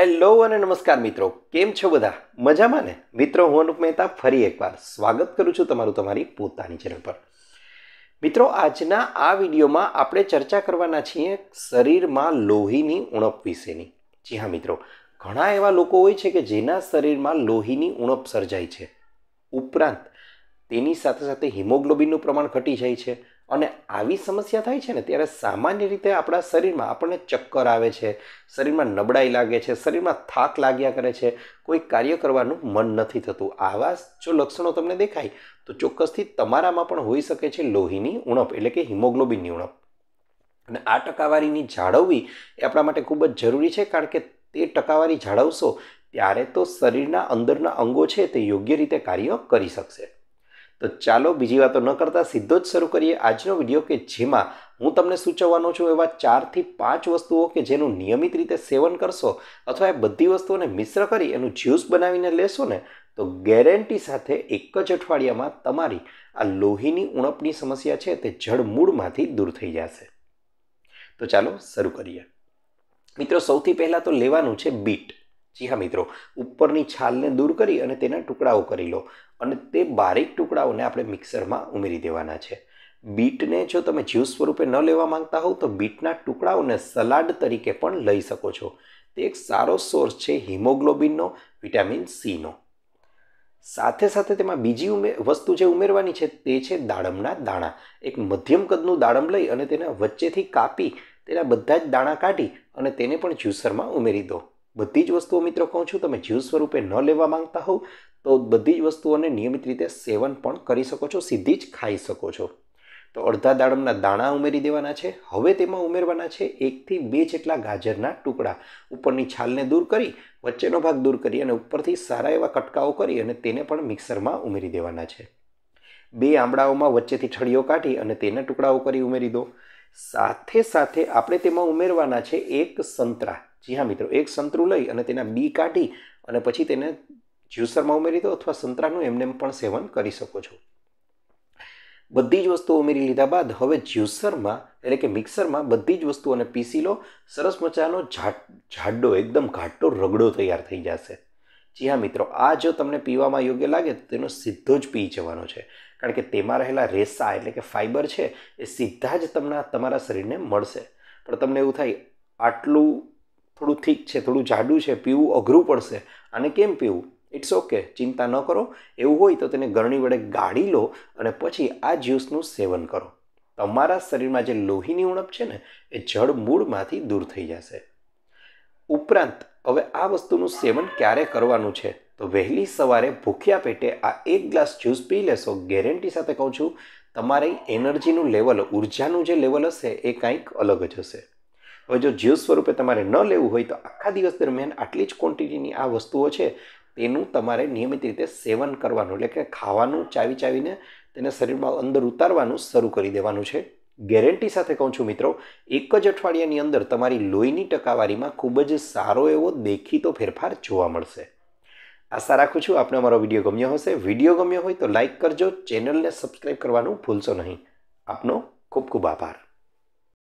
hello અને નમસ્કાર મિત્રો કેમ છો બધા મજામાં ને મિત્રો હું અનુપ મહેતા ફરી એકવાર સ્વાગત કરું છું તમારું તમારી પોતાની ચેનલ પર મિત્રો આજના આ વિડીયોમાં આપણે ચર્ચા કરવાના છીએ શરીરમાં લોહીની ઉણપ વિશેની જી હા મિત્રો ઘણા એવા લોકો હોય છે કે જેના શરીરમાં લોહીની ઉણપ સર્જાય છે ઉપરાંત તેની સાથે સાથે હિમોગ્લોબિનનું પ્રમાણ ઘટી જાય છે અને આવી સમસ્યા થાય છે ને ત્યારે સામાન્ય રીતે આપણા શરીરમાં આપણને ચક્કર આવે છે શરીરમાં નબળાઈ લાગે છે શરીરમાં થાક લાગ્યા કરે છે કોઈ કાર્ય કરવાનું મન નથી થતું આવા જો લક્ષણો તમને દેખાય તો ચોક્કસથી તમારામાં પણ હોઈ શકે છે લોહીની ઉણપ એટલે કે હિમોગ્લોબિનની ઉણપ અને આ ટકાવારીની જાળવવી એ આપણા માટે ખૂબ જ જરૂરી છે કારણ કે તે ટકાવારી જાળવશો ત્યારે તો શરીરના અંદરના અંગો છે તે યોગ્ય રીતે કાર્ય કરી શકશે તો ચાલો બીજી વાતો ન કરતાં સીધો જ શરૂ કરીએ આજનો વિડીયો કે જેમાં હું તમને સૂચવવાનો છું એવા ચારથી પાંચ વસ્તુઓ કે જેનું નિયમિત રીતે સેવન કરશો અથવા એ બધી વસ્તુઓને મિશ્ર કરી એનું જ્યુસ બનાવીને લેશો ને તો ગેરંટી સાથે એક જ અઠવાડિયામાં તમારી આ લોહીની ઉણપની સમસ્યા છે તે જળમૂળમાંથી દૂર થઈ જશે તો ચાલો શરૂ કરીએ મિત્રો સૌથી પહેલાં તો લેવાનું છે બીટ જી હા મિત્રો ઉપરની છાલને દૂર કરી અને તેના ટુકડાઓ કરી લો અને તે બારીક ટુકડાઓને આપણે મિક્સરમાં ઉમેરી દેવાના છે બીટને જો તમે જ્યુસ સ્વરૂપે ન લેવા માંગતા હોવ તો બીટના ટુકડાઓને સલાડ તરીકે પણ લઈ શકો છો તે એક સારો સોર્સ છે હિમોગ્લોબિનનો વિટામિન સીનો સાથે સાથે તેમાં બીજી ઉમે વસ્તુ જે ઉમેરવાની છે તે છે દાડમના દાણા એક મધ્યમ કદનું દાડમ લઈ અને તેના વચ્ચેથી કાપી તેના બધા જ દાણા કાઢી અને તેને પણ જ્યુસરમાં ઉમેરી દો બધી જ વસ્તુઓ મિત્રો કહું છું તમે જ્યુસ સ્વરૂપે ન લેવા માંગતા હોવ તો બધી જ વસ્તુઓને નિયમિત રીતે સેવન પણ કરી શકો છો સીધી જ ખાઈ શકો છો તો અડધા દાડમના દાણા ઉમેરી દેવાના છે હવે તેમાં ઉમેરવાના છે એકથી બે જેટલા ગાજરના ટુકડા ઉપરની છાલને દૂર કરી વચ્ચેનો ભાગ દૂર કરી અને ઉપરથી સારા એવા કટકાઓ કરી અને તેને પણ મિક્સરમાં ઉમેરી દેવાના છે બે આંબળાઓમાં વચ્ચેથી છડીઓ કાઢી અને તેના ટુકડાઓ કરી ઉમેરી દો સાથે સાથે આપણે તેમાં ઉમેરવાના છે એક સંતરા જી હા મિત્રો એક સંતરું લઈ અને તેના બી કાઢી અને પછી તેને જ્યુસરમાં ઉમેરી દો અથવા સંતરાનું એમને પણ સેવન કરી શકો છો બધી જ વસ્તુઓ ઉમેરી લીધા બાદ હવે જ્યુસરમાં એટલે કે મિક્સરમાં બધી જ વસ્તુઓને પીસી લો સરસ મજાનો જાડો એકદમ ઘાટો રગડો તૈયાર થઈ જશે જી હા મિત્રો આ જો તમને પીવામાં યોગ્ય લાગે તો તેનો સીધો જ પી જવાનો છે કારણ કે તેમાં રહેલા રેસા એટલે કે ફાઇબર છે એ સીધા જ તમને તમારા શરીરને મળશે પણ તમને એવું થાય આટલું થોડું થીક છે થોડું જાડું છે પીવું અઘરું પડશે અને કેમ પીવું ઇટ્સ ઓકે ચિંતા ન કરો એવું હોય તો તેને ગરણી વડે ગાળી લો અને પછી આ જ્યુસનું સેવન કરો તમારા શરીરમાં જે લોહીની ઉણપ છે ને એ જળ મૂળમાંથી દૂર થઈ જશે ઉપરાંત હવે આ વસ્તુનું સેવન ક્યારે કરવાનું છે તો વહેલી સવારે ભૂખ્યા પેટે આ એક ગ્લાસ જ્યુસ પી લેશો ગેરંટી સાથે કહું છું તમારી એનર્જીનું લેવલ ઉર્જાનું જે લેવલ હશે એ કાંઈક અલગ જ હશે હવે જો જ્યુસ સ્વરૂપે તમારે ન લેવું હોય તો આખા દિવસ દરમિયાન આટલી જ ક્વોન્ટિટીની આ વસ્તુઓ છે તેનું તમારે નિયમિત રીતે સેવન કરવાનું એટલે કે ખાવાનું ચાવી ચાવીને તેને શરીરમાં અંદર ઉતારવાનું શરૂ કરી દેવાનું છે ગેરંટી સાથે કહું છું મિત્રો એક જ અઠવાડિયાની અંદર તમારી લોહીની ટકાવારીમાં ખૂબ જ સારો એવો દેખીતો ફેરફાર જોવા મળશે આશા રાખું છું આપને અમારો વિડીયો ગમ્યો હશે વિડીયો ગમ્યો હોય તો લાઇક કરજો ચેનલને સબસ્ક્રાઈબ કરવાનું ભૂલશો નહીં આપનો ખૂબ ખૂબ આભાર